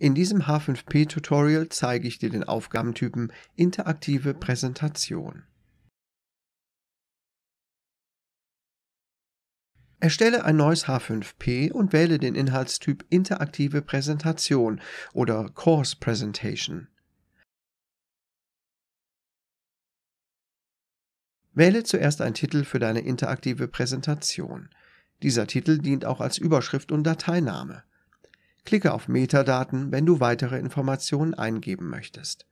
In diesem H5P-Tutorial zeige ich dir den Aufgabentypen Interaktive Präsentation. Erstelle ein neues H5P und wähle den Inhaltstyp Interaktive Präsentation oder Course Presentation. Wähle zuerst einen Titel für deine interaktive Präsentation. Dieser Titel dient auch als Überschrift und Dateiname. Klicke auf Metadaten, wenn du weitere Informationen eingeben möchtest.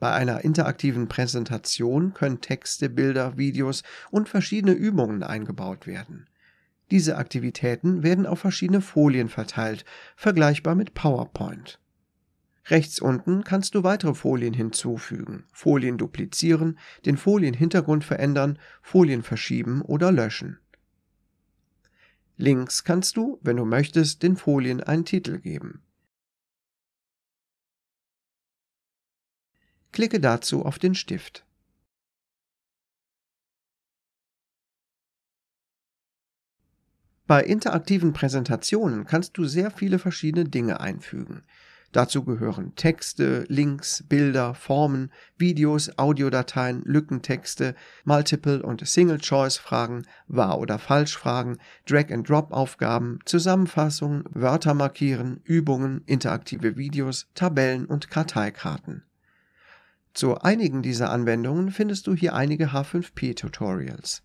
Bei einer interaktiven Präsentation können Texte, Bilder, Videos und verschiedene Übungen eingebaut werden. Diese Aktivitäten werden auf verschiedene Folien verteilt, vergleichbar mit PowerPoint. Rechts unten kannst du weitere Folien hinzufügen, Folien duplizieren, den Folienhintergrund verändern, Folien verschieben oder löschen. Links kannst du, wenn du möchtest, den Folien einen Titel geben. Klicke dazu auf den Stift. Bei interaktiven Präsentationen kannst du sehr viele verschiedene Dinge einfügen. Dazu gehören Texte, Links, Bilder, Formen, Videos, Audiodateien, Lückentexte, Multiple- und Single-Choice-Fragen, Wahr- oder Falsch-Fragen, Drag-and-Drop-Aufgaben, Zusammenfassungen, Wörter markieren, Übungen, interaktive Videos, Tabellen und Karteikarten. Zu einigen dieser Anwendungen findest du hier einige H5P-Tutorials.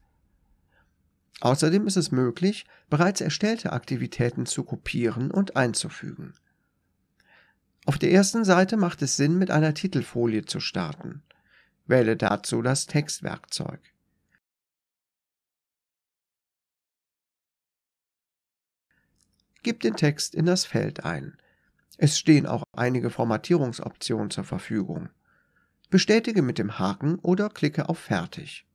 Außerdem ist es möglich, bereits erstellte Aktivitäten zu kopieren und einzufügen. Auf der ersten Seite macht es Sinn, mit einer Titelfolie zu starten. Wähle dazu das Textwerkzeug. Gib den Text in das Feld ein. Es stehen auch einige Formatierungsoptionen zur Verfügung. Bestätige mit dem Haken oder klicke auf Fertig.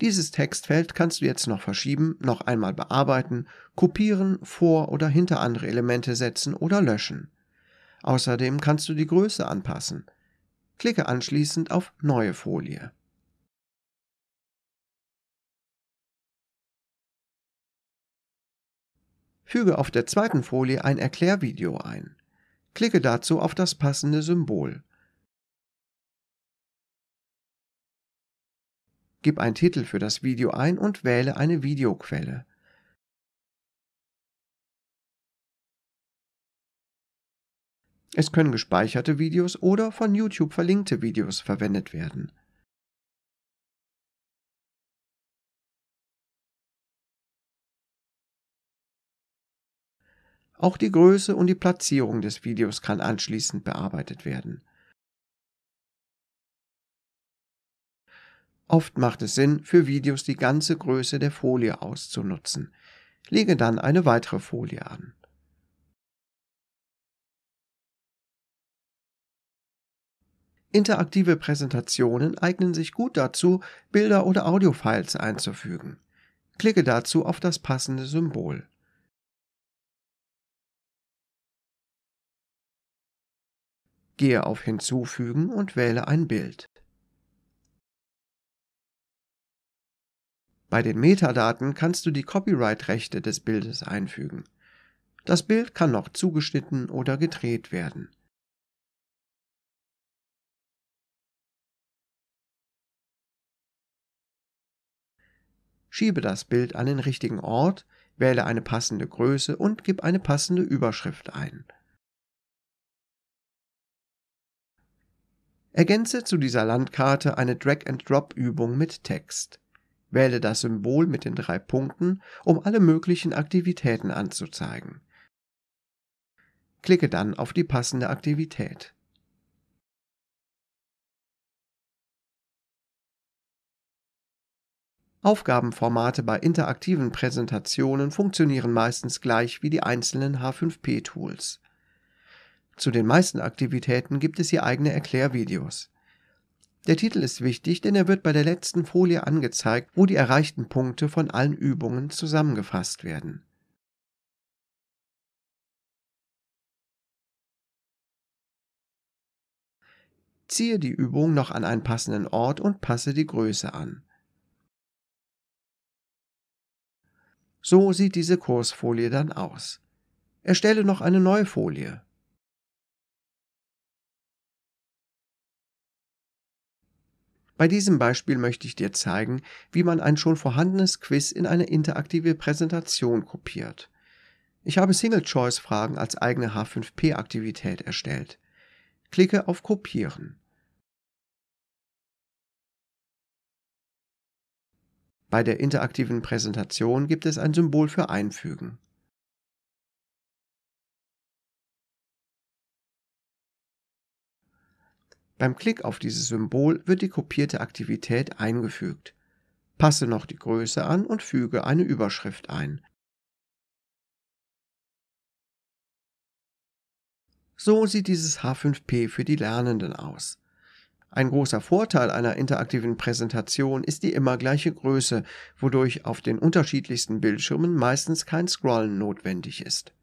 Dieses Textfeld kannst du jetzt noch verschieben, noch einmal bearbeiten, kopieren, vor oder hinter andere Elemente setzen oder löschen. Außerdem kannst du die Größe anpassen. Klicke anschließend auf Neue Folie. Füge auf der zweiten Folie ein Erklärvideo ein. Klicke dazu auf das passende Symbol. Gib einen Titel für das Video ein und wähle eine Videoquelle. Es können gespeicherte Videos oder von YouTube verlinkte Videos verwendet werden. Auch die Größe und die Platzierung des Videos kann anschließend bearbeitet werden. Oft macht es Sinn, für Videos die ganze Größe der Folie auszunutzen. Lege dann eine weitere Folie an. Interaktive Präsentationen eignen sich gut dazu, Bilder oder Audiofiles einzufügen. Klicke dazu auf das passende Symbol. Gehe auf Hinzufügen und wähle ein Bild. Bei den Metadaten kannst du die Copyright-Rechte des Bildes einfügen. Das Bild kann noch zugeschnitten oder gedreht werden. Schiebe das Bild an den richtigen Ort, wähle eine passende Größe und gib eine passende Überschrift ein. Ergänze zu dieser Landkarte eine Drag-and-Drop-Übung mit Text. Wähle das Symbol mit den drei Punkten, um alle möglichen Aktivitäten anzuzeigen. Klicke dann auf die passende Aktivität. Aufgabenformate bei interaktiven Präsentationen funktionieren meistens gleich wie die einzelnen H5P-Tools. Zu den meisten Aktivitäten gibt es hier eigene Erklärvideos der Titel ist wichtig, denn er wird bei der letzten Folie angezeigt, wo die erreichten Punkte von allen Übungen zusammengefasst werden. Ziehe die Übung noch an einen passenden Ort und passe die Größe an. So sieht diese Kursfolie dann aus. Erstelle noch eine neue Folie. Bei diesem Beispiel möchte ich dir zeigen, wie man ein schon vorhandenes Quiz in eine interaktive Präsentation kopiert. Ich habe Single-Choice-Fragen als eigene H5P-Aktivität erstellt. Klicke auf Kopieren. Bei der interaktiven Präsentation gibt es ein Symbol für Einfügen. Beim Klick auf dieses Symbol wird die kopierte Aktivität eingefügt. Passe noch die Größe an und füge eine Überschrift ein. So sieht dieses H5P für die Lernenden aus. Ein großer Vorteil einer interaktiven Präsentation ist die immer gleiche Größe, wodurch auf den unterschiedlichsten Bildschirmen meistens kein Scrollen notwendig ist.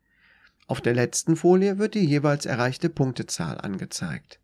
Auf der letzten Folie wird die jeweils erreichte Punktezahl angezeigt.